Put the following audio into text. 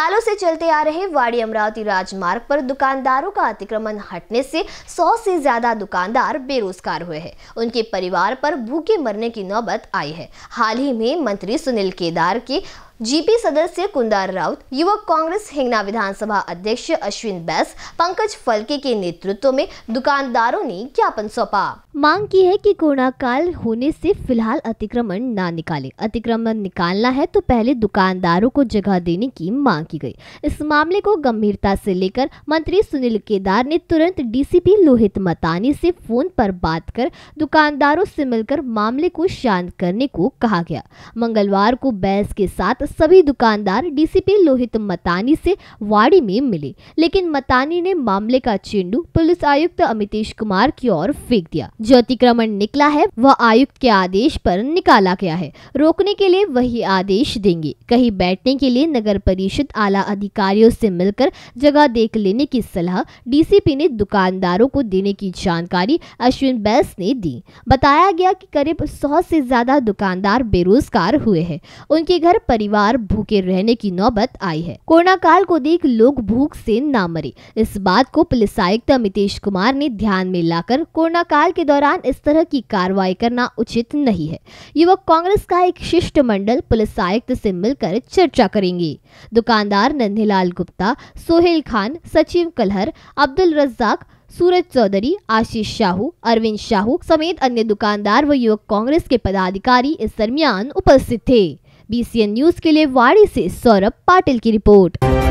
सालों से चलते आ रहे वाड़ी अमरावती राजमार्ग पर दुकानदारों का अतिक्रमण हटने से सौ से ज्यादा दुकानदार बेरोजगार हुए हैं उनके परिवार पर भूखे मरने की नौबत आई है हाल ही में मंत्री सुनील केदार के जीपी सदस्य कुंदार राउत युवक कांग्रेस हिंगना विधानसभा अध्यक्ष अश्विन बैस पंकज फलके के नेतृत्व में दुकानदारों ने ज्ञापन सौंपा मांग की है कि कोरोना काल होने से फिलहाल अतिक्रमण ना निकाले अतिक्रमण निकालना है तो पहले दुकानदारों को जगह देने की मांग की गई इस मामले को गंभीरता से लेकर मंत्री सुनील केदार ने तुरंत डीसीपी लोहित मतानी से फोन पर बात कर दुकानदारों से मिलकर मामले को शांत करने को कहा गया मंगलवार को बैस के साथ सभी दुकानदार डीसीपी लोहित मतानी से वाड़ी में मिले लेकिन मतानी ने मामले का चेंडू पुलिस आयुक्त अमितेश कुमार की ओर फेंक दिया जो अतिक्रमण निकला है वह आयुक्त के आदेश पर निकाला गया है रोकने के लिए वही आदेश देंगे कहीं बैठने के लिए नगर परिषद आला अधिकारियों से मिलकर जगह देख लेने की सलाह डीसीपी ने दुकानदारों को देने की जानकारी अश्विन बैस ने दी बताया गया कि करीब सौ से ज्यादा दुकानदार बेरोजगार हुए हैं उनके घर परिवार बार भूखे रहने की नौबत आई है कोरोना काल को देख लोग भूख से ना मरे इस बात को पुलिस आयुक्त अमितेश कुमार ने ध्यान में लाकर कोरोना काल के दौरान इस तरह की कार्रवाई करना उचित नहीं है युवक कांग्रेस का एक शिष्ट मंडल पुलिस आयुक्त से मिलकर चर्चा करेंगे दुकानदार नंदीलाल गुप्ता सोहेल खान सचिव कलहर अब्दुल रज्जाक सूरज चौधरी आशीष शाहू अरविंद शाहू समेत अन्य दुकानदार व युवक कांग्रेस के पदाधिकारी इस दरमियान उपस्थित थे बीसीएन न्यूज के लिए वाड़ी से सौरभ पाटिल की रिपोर्ट